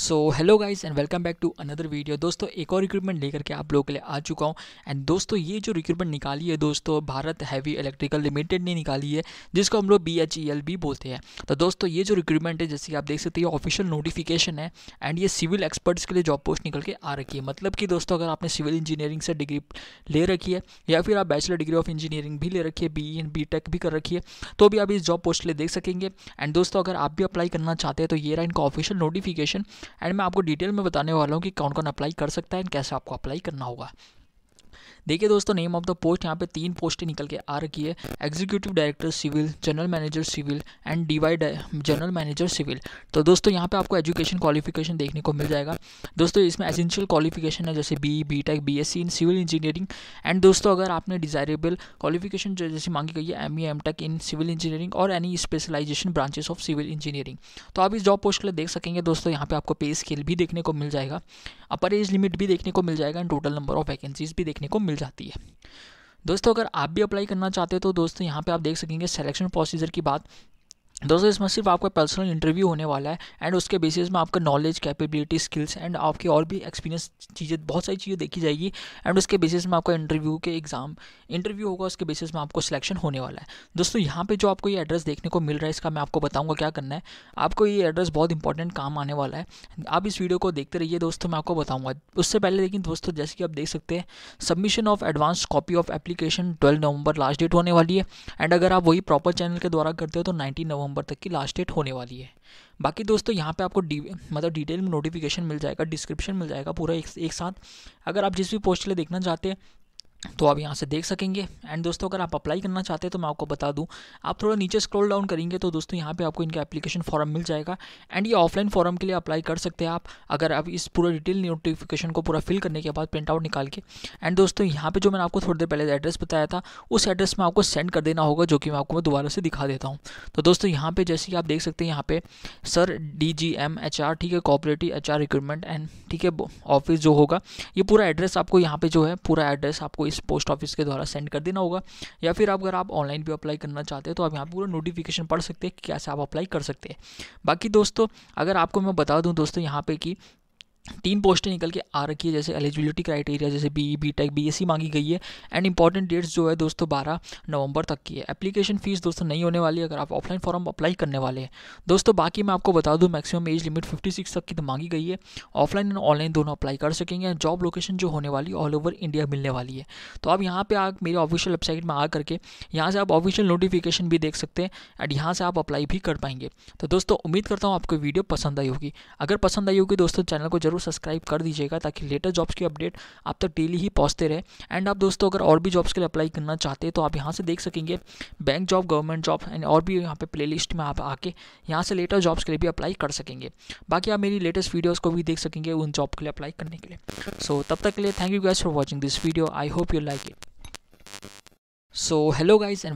so hello guys and welcome back to another video दोस्तों एक और रिक्रूटमेंट लेकर के आप लोगों के लिए आ चुका हूँ एंड दोस्तों ये जो रिक्रूटमेंट निकाली है दोस्तों भारत हैवी इलेक्ट्रिकल लिमिटेड ने निकाली है जिसको हम लोग बी एच ई एल भी बोलते हैं तो दोस्तों ये जो रिक्रूटमेंट है जैसे कि आप देख सकते हैं ऑफिशियल नोटिफिकेशन है एंड ये सिविल एक्सपर्ट्स के लिए जॉब पोस्ट निकल के आ रखी है मतलब कि दोस्तों अगर आपने सिविल इंजीनियरिंग से डिग्री ले रखी है या फिर आप बैचलर डिग्री ऑफ इंजीनियरिंग भी ले रखी है बी एंड बी टेक भी कर रखी है तो भी आप इस जॉब पोस्ट के लिए देख सकेंगे एंड दोस्तों अगर आप भी अप्लाई करना चाहते हैं तो ये रहा इनका ऑफिशियल नोटिफिकेशन एंड मैं आपको डिटेल में बताने वाला हूँ कि कौन कौन अप्लाई कर सकता है एंड कैसे आपको अप्लाई करना होगा देखिए दोस्तों नेम ऑफ द पोस्ट यहाँ पे तीन पोस्टें निकल के आ रखी है executive director civil general manager civil and DY general manager civil तो दोस्तों यहाँ पे आपको एजुकेशन क्वालिफिकेशन देखने को मिल जाएगा दोस्तों इसमें एसेंशियल क्वालिफिकेशन है जैसे B B tech B in civil engineering and दोस्तों अगर आपने डिजायरेबल क्वालिफिकेशन जैसे मांगी गई है M E M tech in civil engineering और any specialisation branches of civil engineering तो आप इस जॉब पोस्ट के लिए देख सकेंगे दोस्तों यहाँ पे आपको पे स्केल भी देखने को मिल जाएगा अपर एज लिमिट भी देखने को मिल जाएगा and total number of vacancies भी देखने को मिल जाती है दोस्तों अगर आप भी अप्लाई करना चाहते हो तो दोस्तों यहाँ पे आप देख सकेंगे सिलेक्शन प्रोसीजर की बात दोस्तों इसमें सिर्फ आपका पर्सनल इंटरव्यू होने वाला है एंड उसके बेसिस में आपका नॉलेज कैपेबिलिटी स्किल्स एंड आपकी और भी एक्सपीरियंस चीज़ें बहुत सारी चीज़ें देखी जाएगी एंड उसके बेसिस में आपका इंटरव्यू के एग्ज़ाम इंटरव्यू होगा उसके बेसिस में आपको सिलेक्शन होने वाला है दोस्तों यहाँ पर जो आपको ये एड्रेस देखने को मिल रहा है इसका मैं आपको बताऊँगा क्या करना है आपको ये एड्रेस बहुत इंपॉर्टेंट काम आने वाला है आप इस वीडियो को देखते रहिए दोस्तों मैं आपको बताऊँगा उससे पहले लेकिन दोस्तों जैसे कि आप देख सकते हैं submission of advance copy of application twelve November last date होने वाली है एंड अगर आप वही प्रॉपर चैनल के द्वारा करते हो तो नाइनटीन नवंबर नवंबर तक की लास्ट डेट होने वाली है बाकी दोस्तों यहाँ पे आपको डी मतलब डिटेल में नोटिफिकेशन मिल जाएगा डिस्क्रिप्शन मिल जाएगा पूरा एक, एक साथ अगर आप जिस भी पोस्ट के लिए देखना चाहते हैं तो आप यहाँ से देख सकेंगे एंड दोस्तों अगर आप अप्लाई करना चाहते हैं तो मैं आपको बता दूँ आप थोड़ा नीचे स्क्रॉल डाउन करेंगे तो दोस्तों यहाँ पे आपको इनका एप्लीकेशन फॉर्म मिल जाएगा एंड ये ऑफलाइन फॉर्म के लिए अप्लाई कर सकते हैं आप अगर आप इस पूरा डिटेल नोटिफिकेशन को पूरा फिल करने के बाद प्रिंट आउट निकाल के एंड दोस्तों यहाँ पर जो मैंने आपको थोड़ी देर पहले एड्रेस बताया था उस एड्रेस में आपको सेंड कर देना होगा जो कि मैं आपको मैं दोबारा से दिखा देता हूँ तो दोस्तों यहाँ पर जैसे कि आप देख सकते हैं यहाँ पर sir D G M H R ठीक है cooperative H R recruitment and ठीक है ऑफिस जो होगा ये पूरा एड्रेस आपको यहाँ पर जो है पूरा एड्रेस आपको इस पोस्ट ऑफिस के द्वारा सेंड कर देना होगा या फिर अगर आप ऑनलाइन भी अप्लाई करना चाहते हो तो आप यहाँ पूरा नोटिफिकेशन पढ़ सकते हैं कि कैसे आप अप्लाई कर सकते हैं बाकी दोस्तों अगर आपको मैं बता दूँ दोस्तों यहाँ पर कि तीन पोस्टें निकल के आ रखी है जैसे एलिजिबिलिटी क्राइटेरिया जैसे बी बी टेक बी मांगी गई है एंड इंपॉर्टेंट डेट्स जो है दोस्तों बारह नवंबर तक की है एप्लीकेशन फीस दोस्तों नहीं होने वाली अगर आप ऑफलाइन फॉर्म अप्लाई करने वाले हैं दोस्तों बाकी मैं आपको बता दूँ maximum age limit fifty six तक की तो मांगी गई है ऑफलाइन एंड ऑनलाइन दोनों अप्लाई कर सकेंगे जॉब लोकेशन जो होने वाली ऑल ओवर इंडिया मिलने वाली है तो आप यहाँ पर आ मेरी ऑफिशियल वेबसाइट में आ करके यहाँ से आप ऑफिशियल नोटिफिकेशन भी देख सकते हैं एंड यहाँ से आप अप्लाई भी कर पाएंगे तो दोस्तों उम्मीद करता हूँ आपको वीडियो पसंद आई होगी अगर पसंद आई होगी दोस्तों चैनल को ज़रूर सब्सक्राइब कर दीजिएगा ताकि लेटेस्ट जॉब्स की अपडेट आप तक डेली ही पहुँचते रहे एंड आप दोस्तों अगर और भी जॉब्स के लिए अप्लाई करना चाहते हैं तो आप यहाँ से देख सकेंगे bank job government job and और भी यहाँ पर प्ले में आप आके यहाँ से लेटेस्ट जॉब्स के लिए भी अप्लाई कर सकेंगे बाकी आप मेरी लेटेस्ट वीडियोज़ को भी देख सकेंगे उन जॉब के लिए अप्लाई करने के लिए सो तब तक के लिए thank you guys for watching this video I hope you like it so hello guys and